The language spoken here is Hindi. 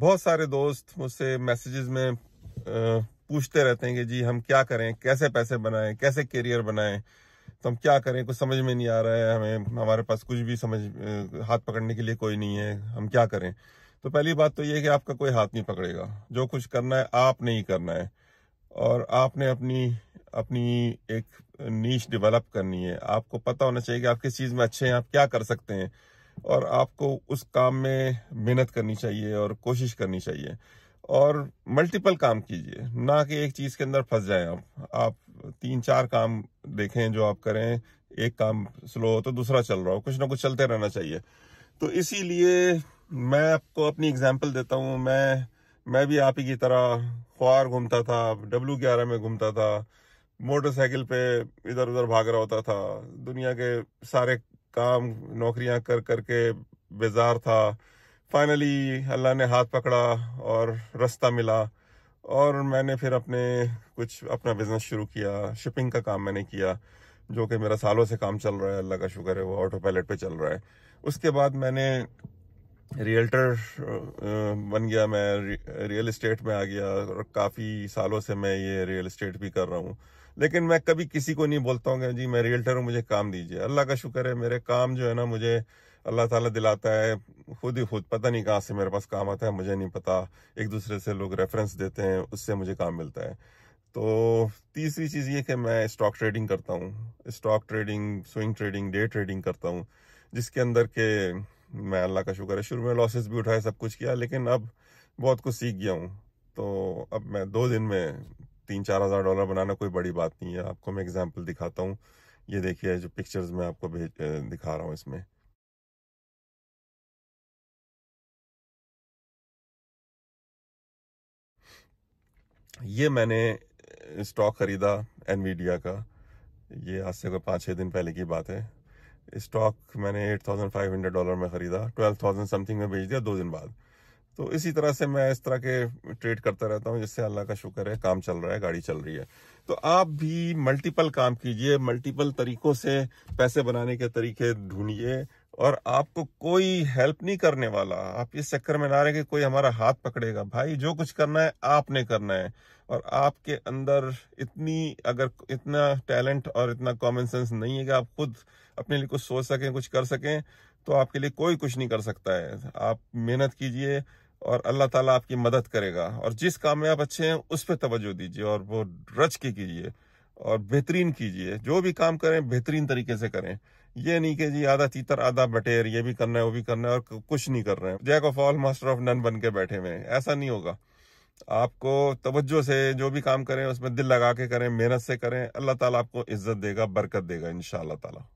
बहुत सारे दोस्त मुझसे मैसेजेस में पूछते रहते हैं कि जी हम क्या करें कैसे पैसे बनाएं कैसे करियर बनाएं तो हम क्या करें कुछ समझ में नहीं आ रहा है हमें हमारे पास कुछ भी समझ हाथ पकड़ने के लिए कोई नहीं है हम क्या करें तो पहली बात तो ये है कि आपका कोई हाथ नहीं पकड़ेगा जो कुछ करना है आपने ही करना है और आपने अपनी अपनी एक नीच डेवलप करनी है आपको पता होना चाहिए कि आप किस चीज़ में अच्छे हैं आप क्या कर सकते हैं और आपको उस काम में मेहनत करनी चाहिए और कोशिश करनी चाहिए और मल्टीपल काम कीजिए ना कि एक चीज़ के अंदर फंस जाए आप आप तीन चार काम देखें जो आप करें एक काम स्लो हो तो दूसरा चल रहा हो कुछ ना कुछ चलते रहना चाहिए तो इसीलिए मैं आपको अपनी एग्जांपल देता हूँ मैं मैं भी आप ही की तरह ख्वार घूमता था डब्लू ग्यारह में घूमता था मोटरसाइकिल पे इधर उधर भाग रहा होता था दुनिया के सारे काम नौकरियां कर करके बेजार था फाइनली अल्लाह ने हाथ पकड़ा और रास्ता मिला और मैंने फिर अपने कुछ अपना बिज़नेस शुरू किया शिपिंग का काम मैंने किया जो कि मेरा सालों से काम चल रहा है अल्लाह का शुक्र है वो ऑटो पायलट पे चल रहा है उसके बाद मैंने रियल्टर uh, बन गया मैं रियल इस्टेट में आ गया और काफ़ी सालों से मैं ये रियल इस्टेट भी कर रहा हूँ लेकिन मैं कभी किसी को नहीं बोलता हूँ कि जी मैं रियल्टर हूँ मुझे काम दीजिए अल्लाह का शुक्र है मेरे काम जो है ना मुझे अल्लाह ताला दिलाता है खुद ही खुद पता नहीं कहाँ से मेरे पास काम आता है मुझे नहीं पता एक दूसरे से लोग रेफरेंस देते हैं उससे मुझे काम मिलता है तो तीसरी चीज़ ये कि मैं स्टॉक ट्रेडिंग करता हूँ stock trading swing trading day trading करता हूँ जिसके अंदर के मैं अल्लाह का शुक्र है शुरू में लॉसेस भी उठाए सब कुछ किया लेकिन अब बहुत कुछ सीख गया हूँ तो अब मैं दो दिन में तीन चार हज़ार डॉलर बनाना कोई बड़ी बात नहीं है आपको मैं एग्जाम्पल दिखाता हूँ ये देखिए जो पिक्चर्स मैं आपको भेज दिखा रहा हूँ इसमें ये मैंने स्टॉक ख़रीदा एनवीडिया का ये आज से कोई पाँच छः दिन पहले की बात है स्टॉक मैंने 8500 डॉलर में ख़रीदा 12000 समथिंग में बेच दिया दो दिन बाद तो इसी तरह से मैं इस तरह के ट्रेड करता रहता हूँ जिससे अल्लाह का शुक्र है काम चल रहा है गाड़ी चल रही है तो आप भी मल्टीपल काम कीजिए मल्टीपल तरीकों से पैसे बनाने के तरीके ढूंढिए और आपको कोई हेल्प नहीं करने वाला आप इस चक्कर में ना रहे कि कोई हमारा हाथ पकड़ेगा भाई जो कुछ करना है आपने करना है और आपके अंदर इतनी अगर इतना टैलेंट और इतना कॉमन सेंस नहीं है कि आप खुद अपने लिए कुछ सोच सकें कुछ कर सकें तो आपके लिए कोई कुछ नहीं कर सकता है आप मेहनत कीजिए और अल्लाह ताला आपकी मदद करेगा और जिस काम में आप अच्छे हैं उस पर तवज्जो दीजिए और वो रच के कीजिए और बेहतरीन कीजिए जो भी काम करें बेहतरीन तरीके से करें ये नहीं कि जी आधा तीतर आधा बटेर ये भी करना है वो भी करना है और कुछ नहीं कर रहे हैं jack of all master of none बन के बैठे हुए हैं ऐसा नहीं होगा आपको तवज्जो से जो भी काम करें उसमें दिल लगा के करें मेहनत से करें अल्लाह ताला आपको इज्जत देगा बरकत देगा इन ताला